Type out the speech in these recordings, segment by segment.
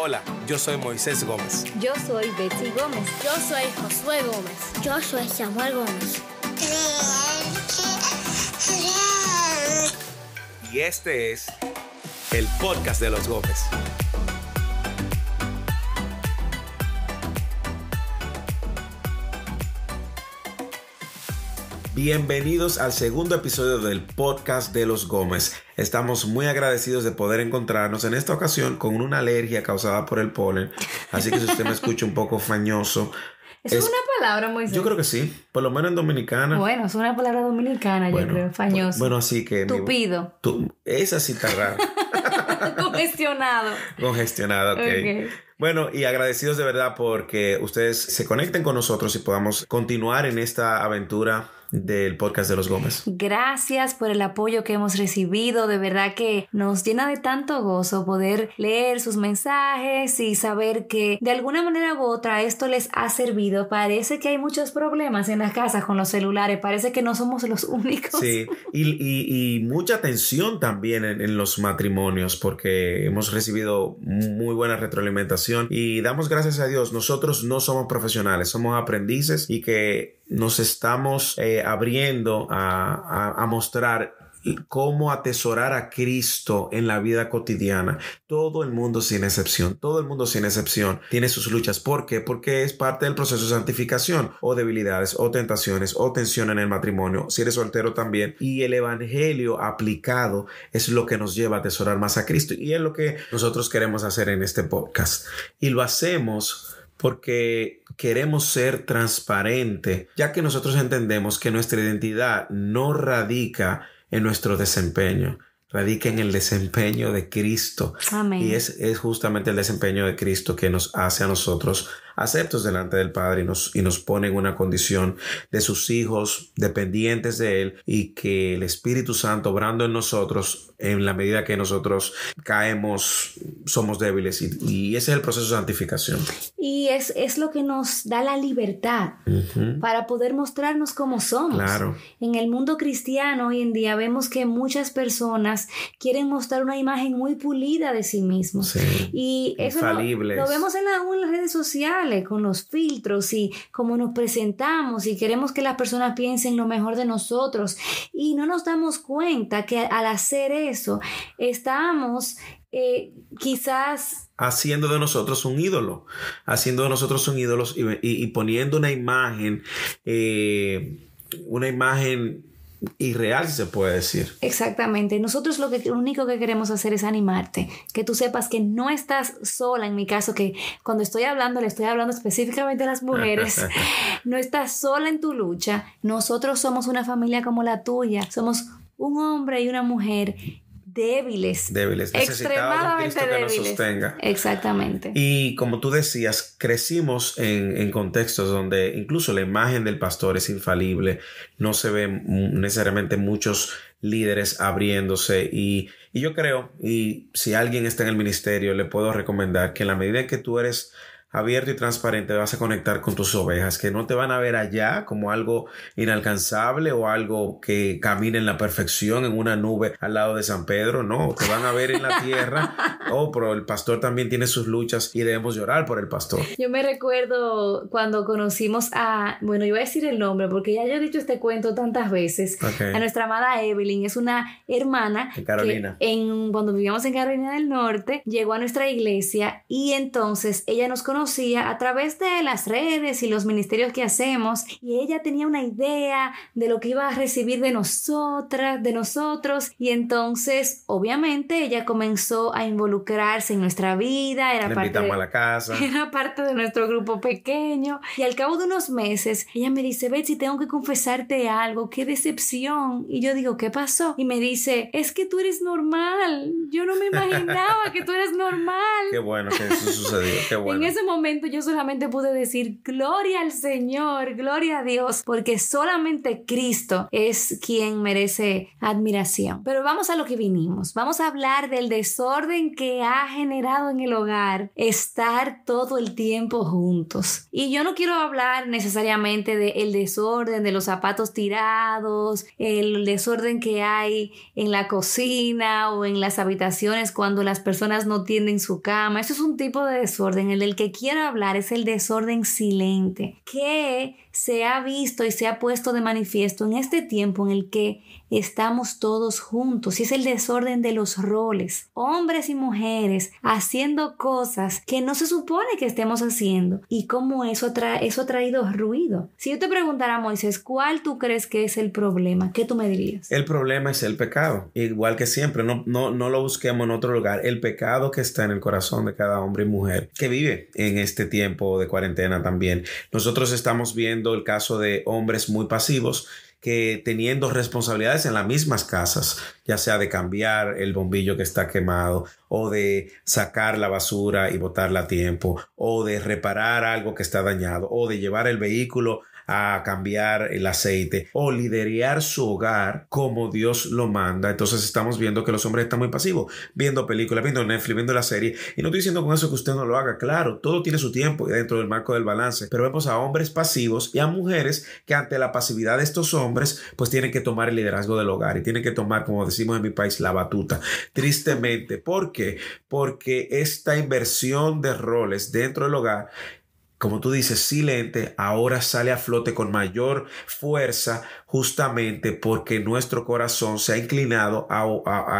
Hola, yo soy Moisés Gómez. Yo soy Betty Gómez. Yo soy Josué Gómez. Yo soy Samuel Gómez. Y este es el podcast de los Gómez. Bienvenidos al segundo episodio del podcast de los Gómez. Estamos muy agradecidos de poder encontrarnos en esta ocasión con una alergia causada por el polen. Así que si usted me escucha un poco fañoso. Es, una palabra muy Yo creo que sí, por lo menos en dominicana. Bueno, es una palabra dominicana, yo creo, fañoso. Bueno, así que. Tupido. Es esa sí Congestionado. Congestionado, ok. Bueno, y agradecidos de verdad porque ustedes se conecten con nosotros y podamos continuar en esta aventura del podcast de los Gómez. Gracias por el apoyo que hemos recibido. De verdad que nos llena de tanto gozo poder leer sus mensajes y saber que de alguna manera u otra esto les ha servido. Parece que hay muchos problemas en las casas con los celulares. Parece que no somos los únicos. Sí, y, mucha tensión también en, en, los matrimonios porque hemos recibido muy buena retroalimentación y damos gracias a Dios. Nosotros no somos profesionales, somos aprendices y que nos estamos eh, abriendo a, a mostrar cómo atesorar a Cristo en la vida cotidiana. Todo el mundo sin excepción, todo el mundo sin excepción tiene sus luchas. ¿Por qué? Porque es parte del proceso de santificación o debilidades o tentaciones o tensión en el matrimonio, si eres soltero también. Y el Evangelio aplicado es lo que nos lleva a atesorar más a Cristo y es lo que nosotros queremos hacer en este podcast. Y lo hacemos porque queremos ser transparente, ya que nosotros entendemos que nuestra identidad no radica en nuestro desempeño, radica en el desempeño de Cristo. Y es justamente el desempeño de Cristo que nos hace a nosotros aceptos delante del Padre y nos, y nos pone una condición de sus hijos dependientes de Él y que el Espíritu Santo obrando en nosotros en la medida que nosotros caemos, somos débiles y, y ese es el proceso de santificación. Y es, es lo que nos da la libertad para poder mostrarnos como somos. En el mundo cristiano hoy en día vemos que muchas personas quieren mostrar una imagen muy pulida de sí mismos. Y eso lo, vemos en las redes sociales con los filtros y cómo nos presentamos y queremos que las personas piensen lo mejor de nosotros y no nos damos cuenta que al hacer eso estamos eh, quizás... Haciendo de nosotros un ídolo, haciendo de nosotros un ídolo y, poniendo una imagen, eh, una imagen irreal, se puede decir. Exactamente. Nosotros lo, que, lo único que queremos hacer es animarte, que tú sepas que no estás sola. En mi caso, que cuando estoy hablando, le estoy hablando específicamente a las mujeres, no estás sola en tu lucha. Nosotros somos una familia como la tuya, somos un hombre y una mujer débiles. extremadamente débiles. Exactamente. Y como tú decías, crecimos en, contextos donde incluso la imagen del pastor es infalible, no se ven necesariamente muchos líderes abriéndose y, y yo creo, y si alguien está en el ministerio, le puedo recomendar que en la medida que tú eres abierto y transparente vas a conectar con tus ovejas, que no te van a ver allá como algo inalcanzable o algo que camina en la perfección en una nube al lado de San Pedro, no, te van a ver en la tierra. Oh, pero el pastor también tiene sus luchas y debemos llorar por el pastor. Yo me recuerdo cuando conocimos a, bueno, yo voy a decir el nombre porque ya he dicho este cuento tantas veces, a nuestra amada Evelyn, es una hermana en Carolina. cuando vivíamos en Carolina del Norte, llegó a nuestra iglesia y entonces ella nos conoció conocía a través de las redes y los ministerios que hacemos y ella tenía una idea de lo que iba a recibir de nosotras, de nosotros y entonces obviamente ella comenzó a involucrarse en nuestra vida, era, parte de, a la casa. era parte de nuestro grupo pequeño y al cabo de unos meses ella me dice, Betsy, tengo que confesarte algo, qué decepción y yo digo, ¿qué pasó? Y me dice, es que tú eres normal, yo no me imaginaba que tú eres normal. qué bueno que eso sucedió, qué bueno momento yo solamente pude decir, gloria al Señor, gloria a Dios, porque solamente Cristo es quien merece admiración. Pero vamos a lo que vinimos, vamos a hablar del desorden que ha generado en el hogar estar todo el tiempo juntos. Y yo no quiero hablar necesariamente del desorden, de los zapatos tirados, el desorden que hay en la cocina o en las habitaciones cuando las personas no tienen su cama. Eso es un tipo de desorden, en el del que quiero hablar es el desorden silente que se ha visto y se ha puesto de manifiesto en este tiempo en el que estamos todos juntos y es el desorden de los roles, hombres y mujeres haciendo cosas que no se supone que estemos haciendo y cómo eso, eso ha traído ruido. Si yo te preguntara, Moisés, ¿cuál tú crees que es el problema? ¿Qué tú me dirías? El problema es el pecado, igual que siempre, no, no, no lo busquemos en otro lugar, el pecado que está en el corazón de cada hombre y mujer que vive en este tiempo de cuarentena también. Nosotros estamos viendo el caso de hombres muy pasivos que teniendo responsabilidades en las mismas casas, ya sea de cambiar el bombillo que está quemado o de sacar la basura y botarla a tiempo o de reparar algo que está dañado o de llevar el vehículo a cambiar el aceite o liderear su hogar como Dios lo manda. Entonces estamos viendo que los hombres están muy pasivos, viendo películas, viendo Netflix, viendo la serie. Y no estoy diciendo con eso que usted no lo haga, claro, todo tiene su tiempo dentro del marco del balance. Pero vemos a hombres pasivos y a mujeres que ante la pasividad de estos hombres, pues tienen que tomar el liderazgo del hogar y tienen que tomar, como decía, decimos en mi país, la batuta. Tristemente, ¿por qué? Porque esta inversión de roles dentro del hogar como tú dices, silente, ahora sale a flote con mayor fuerza justamente porque nuestro corazón se ha inclinado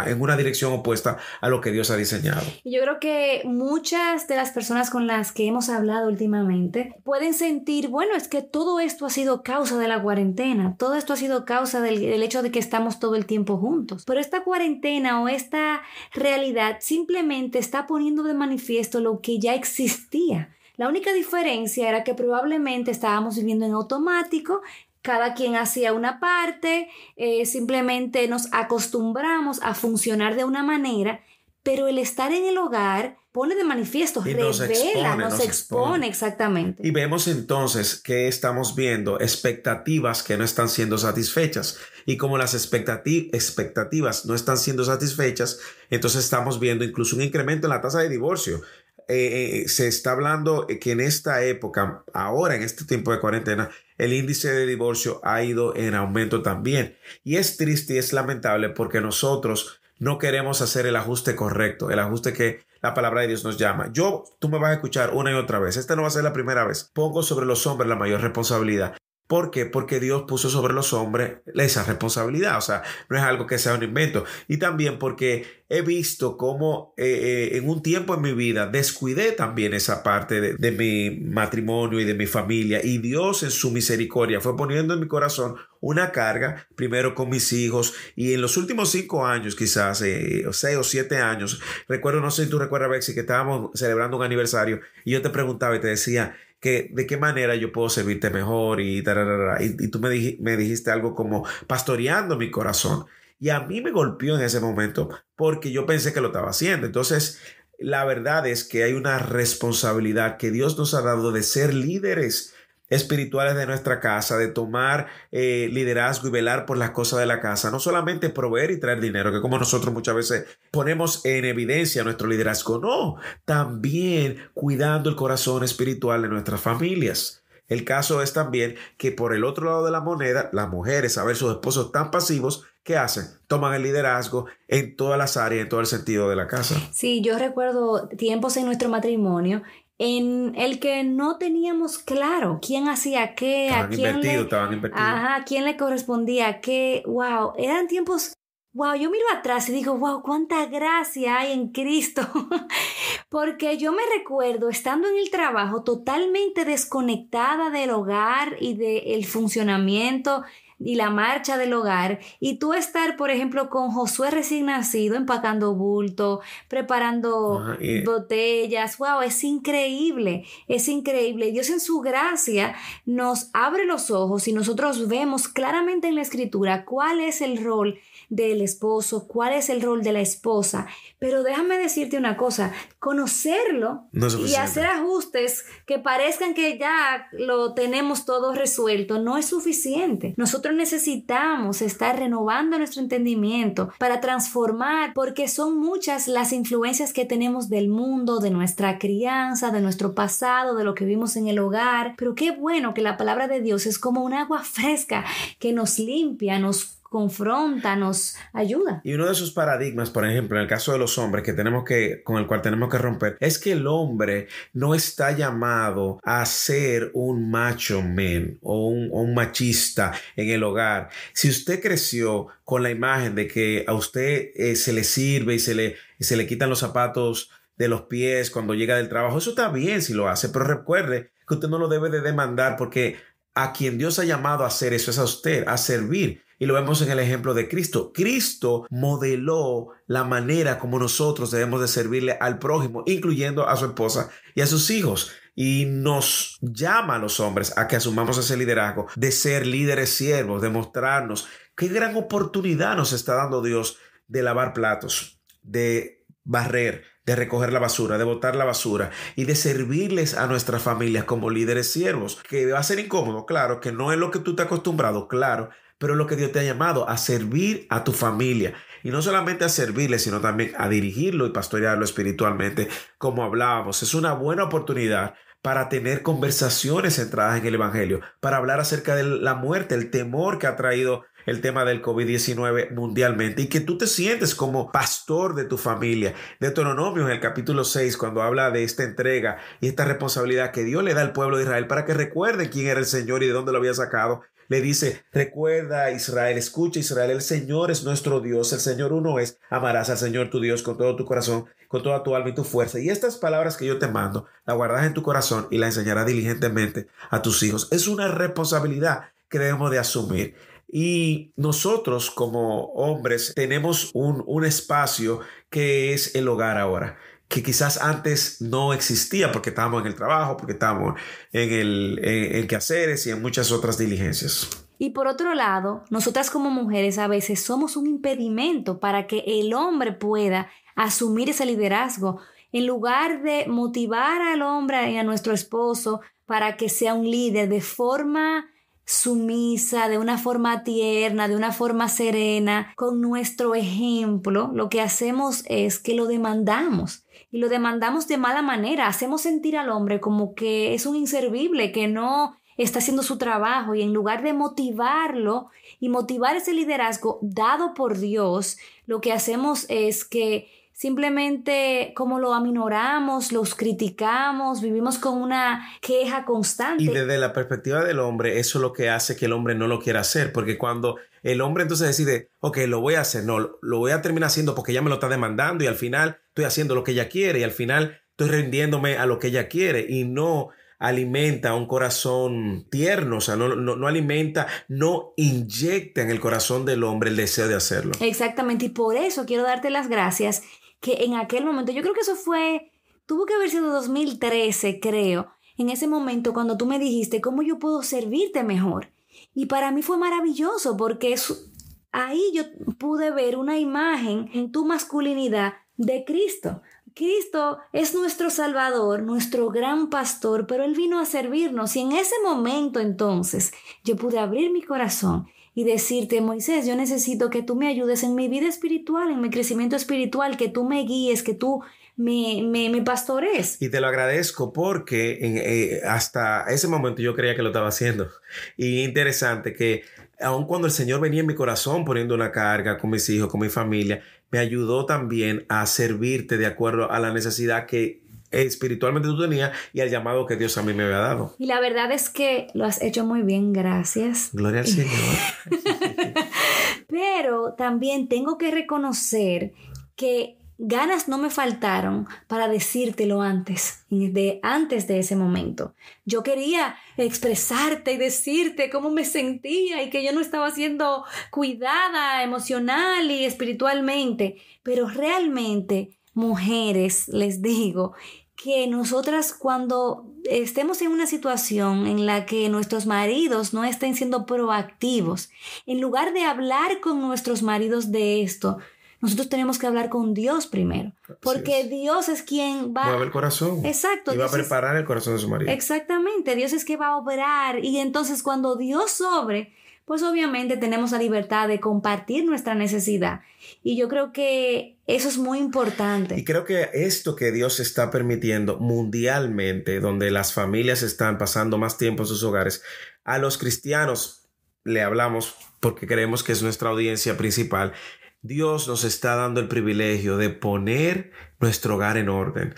en una dirección opuesta a lo que Dios ha diseñado. Yo creo que muchas de las personas con las que hemos hablado últimamente pueden sentir, bueno, es que todo esto ha sido causa de la cuarentena, todo esto ha sido causa del hecho de que estamos todo el tiempo juntos, pero esta cuarentena o esta realidad simplemente está poniendo de manifiesto lo que ya existía la única diferencia era que probablemente estábamos viviendo en automático, cada quien hacía una parte, eh, simplemente nos acostumbramos a funcionar de una manera, pero el estar en el hogar pone de manifiesto, revela, nos expone, exactamente. Y vemos entonces que estamos viendo expectativas que no están siendo satisfechas. Y como las expectativas no están siendo satisfechas, entonces estamos viendo incluso un incremento en la tasa de divorcio. Eh, eh, se está hablando que en esta época, ahora en este tiempo de cuarentena, el índice de divorcio ha ido en aumento también. Y es triste y es lamentable porque nosotros no queremos hacer el ajuste correcto, el ajuste que la palabra de Dios nos llama. Yo, tú me vas a escuchar una y otra vez. Esta no va a ser la primera vez. Pongo sobre los hombres la mayor responsabilidad. ¿Por qué? Porque Dios puso sobre los hombres esa responsabilidad, o sea, no es algo que sea un invento. Y también porque he visto cómo eh, eh, en un tiempo en mi vida descuidé también esa parte de, mi matrimonio y de mi familia. Y Dios en su misericordia fue poniendo en mi corazón una carga, primero con mis hijos, y en los últimos cinco años, quizás eh, seis o siete años, recuerdo, no sé si tú recuerdas, Bexy, que estábamos celebrando un aniversario y yo te preguntaba y te decía, que de qué manera yo puedo servirte mejor y tararara, y, y, tú me dijiste algo como pastoreando mi corazón. Y a mí me golpeó en ese momento porque yo pensé que lo estaba haciendo. Entonces, la verdad es que hay una responsabilidad que Dios nos ha dado de ser líderes espirituales de nuestra casa, de tomar eh, liderazgo y velar por las cosas de la casa, no solamente proveer y traer dinero, que como nosotros muchas veces ponemos en evidencia nuestro liderazgo, no, también cuidando el corazón espiritual de nuestras familias. El caso es también que por el otro lado de la moneda, las mujeres, a ver sus esposos tan pasivos, ¿qué hacen? Toman el liderazgo en todas las áreas, en todo el sentido de la casa. Sí, yo recuerdo tiempos en nuestro matrimonio en el que no teníamos claro quién hacía qué, a quién le, quién le correspondía qué, wow, eran tiempos, wow, yo miro atrás y digo, wow, cuánta gracia hay en Cristo, porque yo me recuerdo estando en el trabajo totalmente desconectada del hogar y del funcionamiento y la marcha del hogar y tú estar, por ejemplo, con Josué recién nacido empacando bulto, preparando ah, botellas, wow, es increíble, es increíble. Dios en su gracia nos abre los ojos y nosotros vemos claramente en la escritura cuál es el rol del esposo, cuál es el rol de la esposa. Pero déjame decirte una cosa, conocerlo y hacer ajustes que parezcan que ya lo tenemos todo resuelto no es suficiente. Nosotros necesitamos estar renovando nuestro entendimiento para transformar, porque son muchas las influencias que tenemos del mundo, de nuestra crianza, de nuestro pasado, de lo que vimos en el hogar. Pero qué bueno que la palabra de Dios es como un agua fresca que nos limpia, nos confronta, nos ayuda. Y uno de sus paradigmas, por ejemplo, en el caso de los hombres que tenemos que con el cual tenemos que romper, es que el hombre no está llamado a ser un macho men o un, machista en el hogar. Si usted creció con la imagen de que a usted eh, se le sirve y se le, y se le quitan los zapatos de los pies cuando llega del trabajo, eso está bien si lo hace, pero recuerde que usted no lo debe de demandar porque a quien Dios ha llamado a hacer eso es a usted, a servir. Y lo vemos en el ejemplo de Cristo. Cristo modeló la manera como nosotros debemos de servirle al prójimo, incluyendo a su esposa y a sus hijos. Y nos llama a los hombres a que asumamos ese liderazgo, de ser líderes siervos, de mostrarnos qué gran oportunidad nos está dando Dios de lavar platos, de barrer, de recoger la basura, de botar la basura y de servirles a nuestras familias como líderes siervos, que va a ser incómodo, claro, que no es lo que tú te has acostumbrado, claro, pero es lo que Dios te ha llamado a servir a tu familia y no solamente a servirle, sino también a dirigirlo y pastorearlo espiritualmente, como hablábamos. Es una buena oportunidad para tener conversaciones centradas en el Evangelio, para hablar acerca de la muerte, el temor que ha traído el tema del COVID-19 mundialmente y que tú te sientes como pastor de tu familia. Deuteronomio en el capítulo 6, cuando habla de esta entrega y esta responsabilidad que Dios le da al pueblo de Israel para que recuerde quién era el Señor y de dónde lo había sacado, le dice, recuerda Israel, escucha Israel, el Señor es nuestro Dios, el Señor uno es, amarás al Señor tu Dios con todo tu corazón, con toda tu alma y tu fuerza. Y estas palabras que yo te mando, las guardarás en tu corazón y las enseñarás diligentemente a tus hijos. Es una responsabilidad que debemos de asumir. Y nosotros como hombres tenemos un, espacio que es el hogar ahora que quizás antes no existía porque estábamos en el trabajo, porque estábamos en el en, en quehaceres y en muchas otras diligencias. Y por otro lado, nosotras como mujeres a veces somos un impedimento para que el hombre pueda asumir ese liderazgo. En lugar de motivar al hombre y a nuestro esposo para que sea un líder de forma sumisa, de una forma tierna, de una forma serena, con nuestro ejemplo, lo que hacemos es que lo demandamos. Y lo demandamos de mala manera, hacemos sentir al hombre como que es un inservible, que no está haciendo su trabajo y en lugar de motivarlo y motivar ese liderazgo dado por Dios, lo que hacemos es que simplemente como lo aminoramos, los criticamos, vivimos con una queja constante. Y desde la perspectiva del hombre, eso es lo que hace que el hombre no lo quiera hacer, porque cuando el hombre entonces decide, ok, lo voy a hacer, no, lo voy a terminar haciendo porque ella me lo está demandando y al final estoy haciendo lo que ella quiere y al final estoy rindiéndome a lo que ella quiere y no alimenta un corazón tierno, o sea, no, no, alimenta, no inyecta en el corazón del hombre el deseo de hacerlo. Exactamente, y por eso quiero darte las gracias que en aquel momento, yo creo que eso fue, tuvo que haber sido 2013, creo, en ese momento cuando tú me dijiste cómo yo puedo servirte mejor. Y para mí fue maravilloso porque ahí yo pude ver una imagen en tu masculinidad de Cristo. Cristo es nuestro Salvador, nuestro gran pastor, pero Él vino a servirnos y en ese momento entonces yo pude abrir mi corazón y decirte, Moisés, yo necesito que tú me ayudes en mi vida espiritual, en mi crecimiento espiritual, que tú me guíes, que tú me, me, pastores. Y te lo agradezco porque eh, eh, hasta ese momento yo creía que lo estaba haciendo. Y interesante que aun cuando el Señor venía en mi corazón poniendo una carga con mis hijos, con mi familia, me ayudó también a servirte de acuerdo a la necesidad que espiritualmente tú tenías y al llamado que Dios a mí me había dado. Y la verdad es que lo has hecho muy bien, gracias. Gloria al Señor. Pero también tengo que reconocer que ganas no me faltaron para decírtelo antes, de, antes de ese momento. Yo quería expresarte y decirte cómo me sentía y que yo no estaba siendo cuidada emocional y espiritualmente, pero realmente mujeres, les digo, que nosotras cuando estemos en una situación en la que nuestros maridos no estén siendo proactivos, en lugar de hablar con nuestros maridos de esto, nosotros tenemos que hablar con Dios primero, porque Dios es quien va, a el corazón. Exacto. Y va a preparar el corazón de su marido. Exactamente, Dios es que va a obrar y entonces cuando Dios obre, pues obviamente tenemos la libertad de compartir nuestra necesidad. Y yo creo que eso es muy importante. Y creo que esto que Dios está permitiendo mundialmente, donde las familias están pasando más tiempo en sus hogares, a los cristianos le hablamos porque creemos que es nuestra audiencia principal. Dios nos está dando el privilegio de poner nuestro hogar en orden.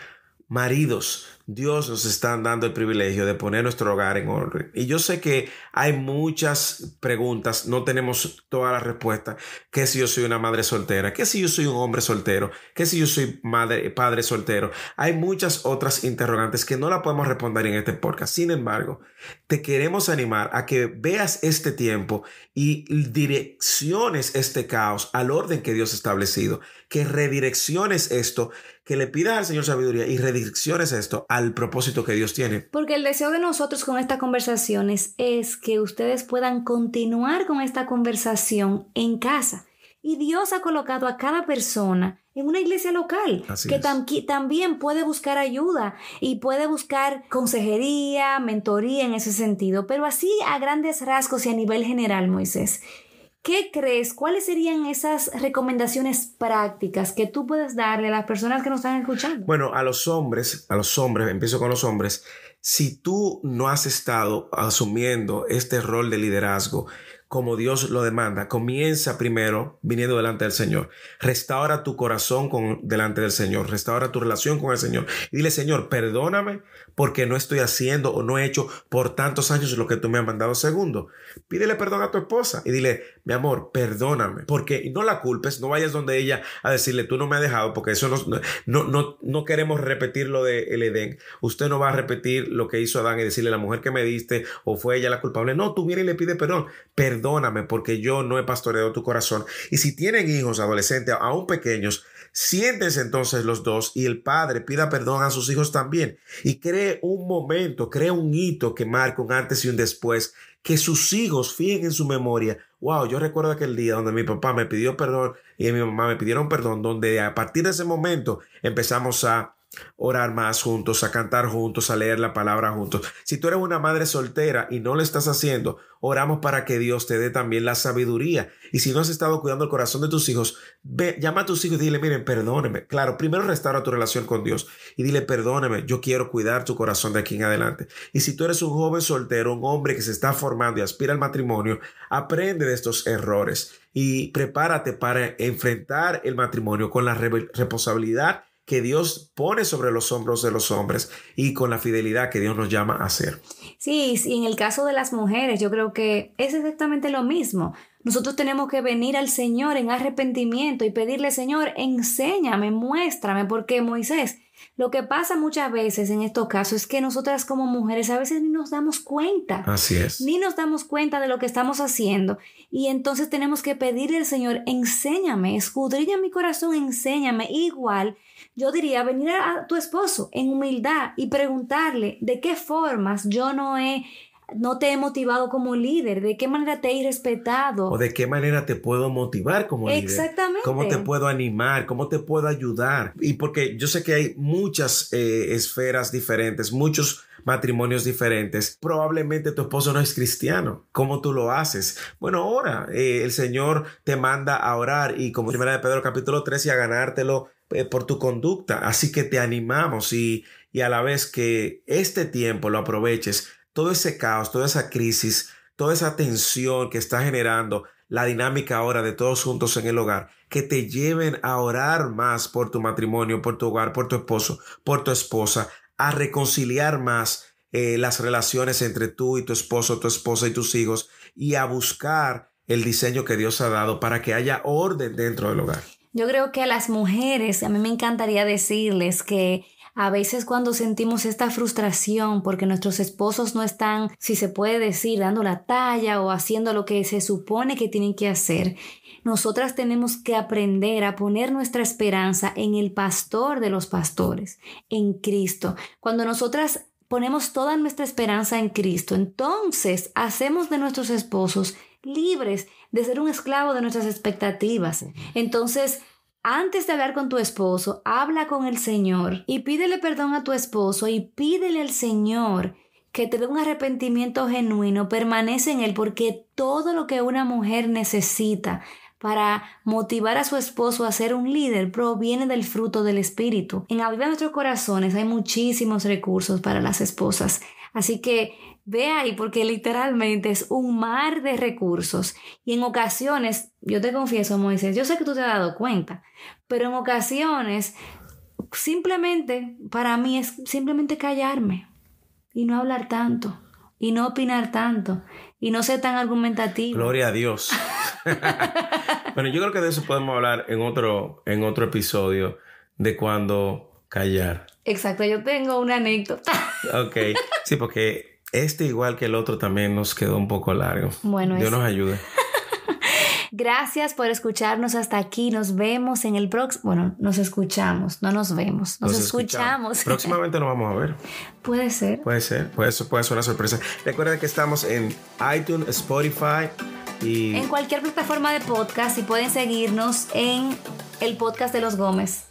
Maridos, Dios nos está dando el privilegio de poner nuestro hogar en orden. Y yo sé que hay muchas preguntas, no tenemos toda la respuesta ¿Qué si yo soy una madre soltera? ¿Qué si yo soy un hombre soltero? ¿Qué si yo soy madre, padre soltero? Hay muchas otras interrogantes que no la podemos responder en este podcast. Sin embargo, te queremos animar a que veas este tiempo y direcciones este caos al orden que Dios ha establecido, que redirecciones esto, que le pidas al Señor sabiduría y redirecciones esto al propósito que Dios tiene. Porque el deseo de nosotros con estas conversaciones es que ustedes puedan continuar con esta conversación en casa. Y Dios ha colocado a cada persona en una iglesia local que también puede buscar ayuda y puede buscar consejería, mentoría en ese sentido. Pero así a grandes rasgos y a nivel general, Moisés, ¿Qué crees? ¿Cuáles serían esas recomendaciones prácticas que tú puedes darle a las personas que nos están escuchando? Bueno, a los hombres, a los hombres, empiezo con los hombres, si tú no has estado asumiendo este rol de liderazgo, como Dios lo demanda. Comienza primero viniendo delante del Señor. Restaura tu corazón con, delante del Señor. Restaura tu relación con el Señor. Y dile, Señor, perdóname porque no estoy haciendo o no he hecho por tantos años lo que tú me has mandado. Segundo, pídele perdón a tu esposa y dile, mi amor, perdóname porque no la culpes. No vayas donde ella a decirle, tú no me has dejado porque eso no, no, no, no queremos repetir lo del Edén. Usted no va a repetir lo que hizo Adán y decirle, la mujer que me diste o fue ella la culpable. No, tú vienes y le pides perdón. Perdón perdóname porque yo no he pastoreado tu corazón. Y si tienen hijos adolescentes, aún pequeños, siéntense entonces los dos y el padre pida perdón a sus hijos también. Y cree un momento, cree un hito que marque un antes y un después, que sus hijos fíen en su memoria. Wow, yo recuerdo aquel día donde mi papá me pidió perdón y mi mamá me pidieron perdón, donde a partir de ese momento empezamos a orar más juntos, a cantar juntos, a leer la palabra juntos. Si tú eres una madre soltera y no lo estás haciendo, oramos para que Dios te dé también la sabiduría. Y si no has estado cuidando el corazón de tus hijos, ve, llama a tus hijos y dile, miren, perdóneme. Claro, primero restaura tu relación con Dios y dile, perdóneme, yo quiero cuidar tu corazón de aquí en adelante. Y si tú eres un joven soltero, un hombre que se está formando y aspira al matrimonio, aprende de estos errores y prepárate para enfrentar el matrimonio con la responsabilidad que Dios pone sobre los hombros de los hombres y con la fidelidad que Dios nos llama a hacer. Sí, y en el caso de las mujeres, yo creo que es exactamente lo mismo. Nosotros tenemos que venir al Señor en arrepentimiento y pedirle, Señor, enséñame, muéstrame, porque Moisés, lo que pasa muchas veces en estos casos es que nosotras como mujeres a veces ni nos damos cuenta. Así es. Ni nos damos cuenta de lo que estamos haciendo. Y entonces tenemos que pedirle al Señor, enséñame, escudriña mi corazón, enséñame. Igual yo diría venir a tu esposo en humildad y preguntarle de qué formas yo no he no te he motivado como líder, de qué manera te he respetado. O de qué manera te puedo motivar como líder. Exactamente. Cómo te puedo animar, cómo te puedo ayudar. Y porque yo sé que hay muchas eh, esferas diferentes, muchos matrimonios diferentes. Probablemente tu esposo no es cristiano. ¿Cómo tú lo haces? Bueno, ora. Eh, el Señor te manda a orar y como primera de Pedro capítulo 3 y a ganártelo eh, por tu conducta. Así que te animamos y, y a la vez que este tiempo lo aproveches, todo ese caos, toda esa crisis, toda esa tensión que está generando la dinámica ahora de todos juntos en el hogar, que te lleven a orar más por tu matrimonio, por tu hogar, por tu esposo, por tu esposa, a reconciliar más eh, las relaciones entre tú y tu esposo, tu esposa y tus hijos, y a buscar el diseño que Dios ha dado para que haya orden dentro del hogar. Yo creo que a las mujeres, a mí me encantaría decirles que a veces cuando sentimos esta frustración porque nuestros esposos no están, si se puede decir, dando la talla o haciendo lo que se supone que tienen que hacer, nosotras tenemos que aprender a poner nuestra esperanza en el pastor de los pastores, en Cristo. Cuando nosotras ponemos toda nuestra esperanza en Cristo, entonces hacemos de nuestros esposos libres de ser un esclavo de nuestras expectativas. Entonces, antes de hablar con tu esposo, habla con el Señor y pídele perdón a tu esposo y pídele al Señor que te dé un arrepentimiento genuino, permanece en él porque todo lo que una mujer necesita para motivar a su esposo a ser un líder proviene del fruto del Espíritu. En Aviva Nuestros Corazones hay muchísimos recursos para las esposas. Así que Ve ahí, porque literalmente es un mar de recursos. Y en ocasiones, yo te confieso, Moisés, yo sé que tú te has dado cuenta, pero en ocasiones, simplemente, para mí es simplemente callarme y no hablar tanto y no opinar tanto y no ser tan argumentativo. Gloria a Dios. bueno, yo creo que de eso podemos hablar en otro, en otro episodio de cuando callar. Exacto, yo tengo una anécdota. ok, sí, porque este igual que el otro también nos quedó un poco largo. Bueno, Dios nos ayude. Gracias por escucharnos hasta aquí. Nos vemos en el próximo. Bueno, nos escuchamos, no nos vemos. Nos, escuchamos. Próximamente nos vamos a ver. Puede ser. Puede ser. Puede ser, puede ser una sorpresa. Recuerda que estamos en iTunes, Spotify y. En cualquier plataforma de podcast y pueden seguirnos en el podcast de los Gómez.